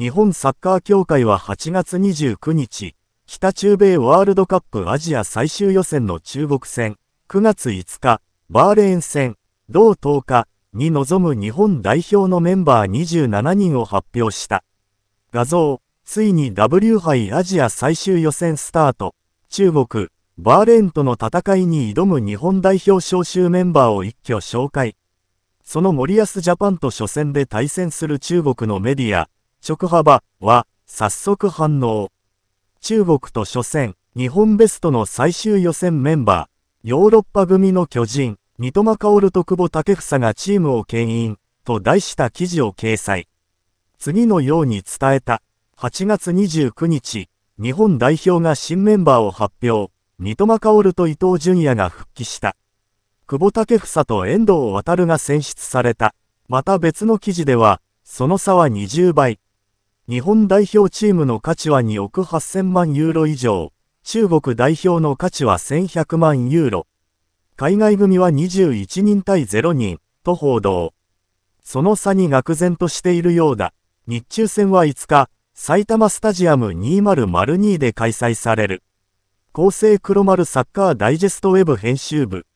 日本サッカー協会は8月29日、北中米ワールドカップアジア最終予選の中国戦、9月5日、バーレーン戦、同10日に臨む日本代表のメンバー27人を発表した。画像、ついに W 杯アジア最終予選スタート、中国、バーレーンとの戦いに挑む日本代表招集メンバーを一挙紹介。その森保ジャパンと初戦で対戦する中国のメディア、直幅は早速反応。中国と初戦、日本ベストの最終予選メンバー、ヨーロッパ組の巨人、三笘薫と久保建英がチームを牽引、と題した記事を掲載。次のように伝えた。8月29日、日本代表が新メンバーを発表、三笘薫と伊藤淳也が復帰した。久保建英と遠藤航が選出された。また別の記事では、その差は20倍、日本代表チームの価値は2億8000万ユーロ以上、中国代表の価値は1100万ユーロ。海外組は21人対0人、と報道。その差に愕然としているようだ。日中戦は5日、埼玉スタジアム2002で開催される。厚生黒丸サッカーダイジェストウェブ編集部。